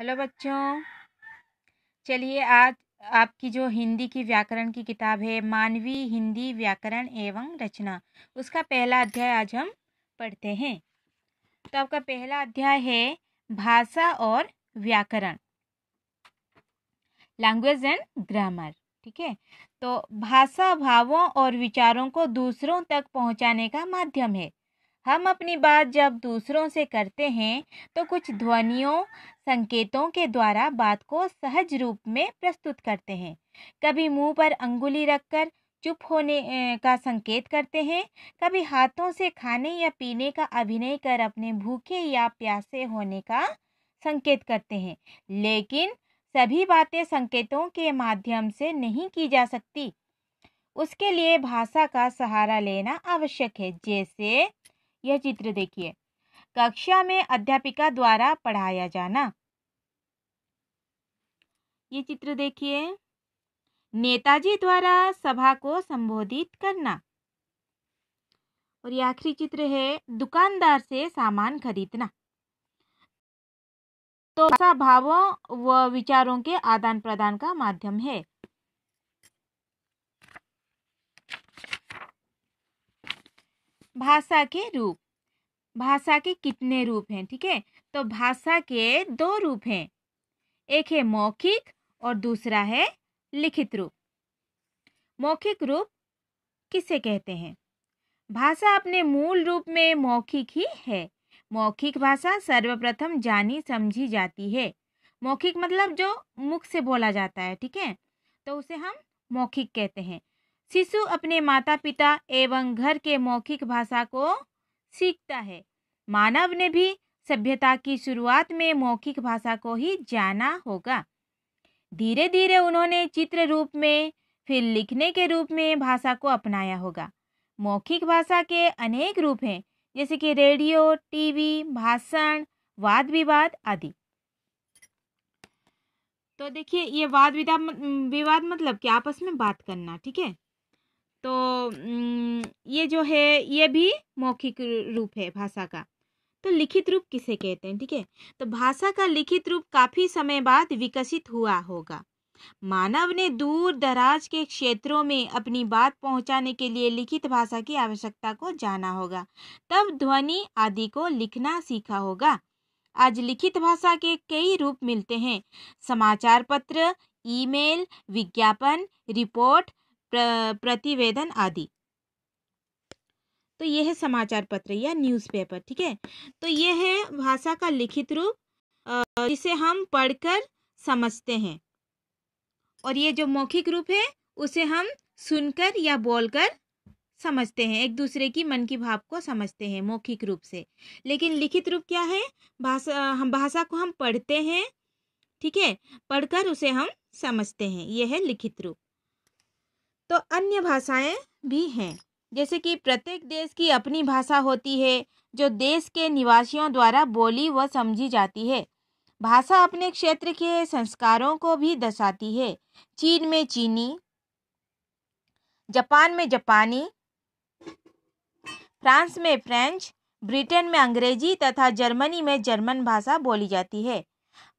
hello बच्चों चलिए आज आपकी जो हिंदी की व्याकरण की किताब है मानवी हिंदी व्याकरण एवं रचना उसका पहला अध्याय आज हम पढ़ते हैं तो आपका पहला अध्याय है भाषा और व्याकरण लैंग्वेज एंड ग्रामर ठीक है तो भाषा भावों और विचारों को दूसरों तक पहुंचाने का माध्यम है हम अपनी बात जब दूसरों से करते हैं तो कुछ ध्वनियों संकेतों के द्वारा बात को सहज रूप में प्रस्तुत करते हैं कभी मुंह पर अंगुली रखकर चुप होने का संकेत करते हैं कभी हाथों से खाने या पीने का अभिनय कर अपने भूखे या प्यासे होने का संकेत करते हैं लेकिन सभी बातें संकेतों के माध्यम से नहीं की जा सकती उसके लिए भाषा का सहारा लेना आवश्यक है जैसे यह चित्र देखिए कक्षा में अध्यापिका द्वारा पढ़ाया जाना ये चित्र देखिए नेताजी द्वारा सभा को संबोधित करना और ये आखिरी चित्र है दुकानदार से सामान खरीदना तो भावों व विचारों के आदान प्रदान का माध्यम है भाषा के रूप भाषा के कितने रूप हैं ठीक है तो भाषा के दो रूप हैं एक है मौखिक और दूसरा है लिखित रूप मौखिक रूप किसे कहते हैं भाषा अपने मूल रूप में मौखिक ही है मौखिक भाषा सर्वप्रथम जानी समझी जाती है मौखिक मतलब जो मुख से बोला जाता है ठीक है तो उसे हम मौखिक कहते हैं शिशु अपने माता पिता एवं घर के मौखिक भाषा को सीखता है मानव ने भी सभ्यता की शुरुआत में मौखिक भाषा को ही जाना होगा धीरे धीरे उन्होंने चित्र रूप में फिर लिखने के रूप में भाषा को अपनाया होगा मौखिक भाषा के अनेक रूप हैं जैसे कि रेडियो टीवी भाषण वाद विवाद आदि तो देखिए ये वाद विवाद विवाद मतलब कि आपस में बात करना ठीक है तो ये जो है ये भी मौखिक रूप है भाषा का तो लिखित रूप किसे कहते हैं ठीक है तो भाषा का लिखित रूप काफ़ी समय बाद विकसित हुआ होगा मानव ने दूर दराज के क्षेत्रों में अपनी बात पहुंचाने के लिए लिखित भाषा की आवश्यकता को जाना होगा तब ध्वनि आदि को लिखना सीखा होगा आज लिखित भाषा के कई रूप मिलते हैं समाचार पत्र ईमेल विज्ञापन रिपोर्ट प्रतिवेदन आदि तो यह है समाचार पत्र या न्यूज़पेपर ठीक है तो यह है भाषा का लिखित रूप जिसे हम पढ़कर समझते हैं और ये जो मौखिक रूप है उसे हम सुनकर या बोलकर समझते हैं एक दूसरे की मन की भाव को समझते हैं मौखिक रूप से लेकिन लिखित रूप क्या है भाषा हम भाषा को हम पढ़ते हैं ठीक है पढ़कर उसे हम समझते हैं यह है लिखित रूप तो अन्य भाषाएं भी हैं जैसे कि प्रत्येक देश की अपनी भाषा होती है जो देश के निवासियों द्वारा बोली व समझी जाती है भाषा अपने क्षेत्र के संस्कारों को भी दर्शाती है चीन में चीनी जापान में जापानी फ्रांस में फ्रेंच ब्रिटेन में अंग्रेजी तथा जर्मनी में जर्मन भाषा बोली जाती है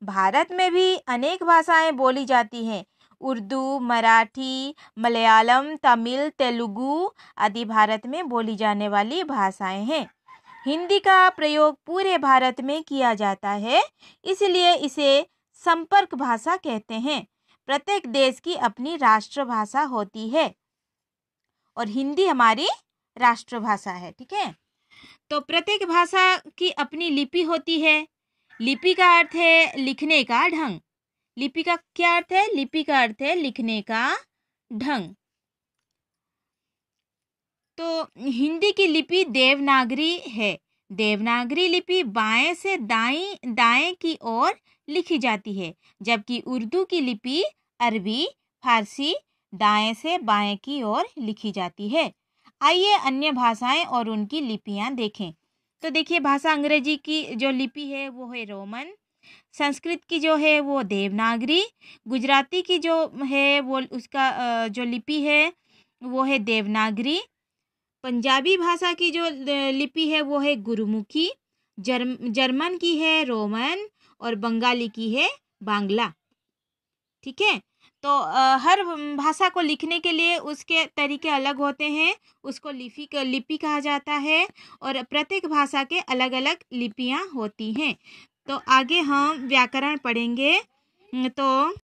भारत में भी अनेक भाषाएं बोली जाती हैं उर्दू मराठी मलयालम तमिल तेलुगु आदि भारत में बोली जाने वाली भाषाएं हैं हिंदी का प्रयोग पूरे भारत में किया जाता है इसलिए इसे संपर्क भाषा कहते हैं प्रत्येक देश की अपनी राष्ट्रभाषा होती है और हिंदी हमारी राष्ट्रभाषा है ठीक है तो प्रत्येक भाषा की अपनी लिपि होती है लिपि का अर्थ है लिखने का ढंग लिपि का क्या अर्थ है लिपि का अर्थ है लिखने का ढंग तो हिंदी की लिपि देवनागरी है देवनागरी लिपि बाएं से दाएं दाएं की ओर लिखी जाती है जबकि उर्दू की लिपि अरबी फारसी दाएं से बाएं की ओर लिखी जाती है आइए अन्य भाषाएं और उनकी लिपियां देखें तो देखिए भाषा अंग्रेजी की जो लिपि है वो है रोमन संस्कृत की जो है वो देवनागरी गुजराती की जो है वो उसका जो लिपि है वो है देवनागरी पंजाबी भाषा की जो लिपि है वो है गुरुमुखी जर्म जर्मन की है रोमन और बंगाली की है बांग्ला ठीक है तो हर भाषा को लिखने के लिए उसके तरीके अलग होते हैं उसको लिपि लिपि कहा जाता है और प्रत्येक भाषा के अलग अलग लिपियाँ होती हैं तो आगे हम व्याकरण पढ़ेंगे तो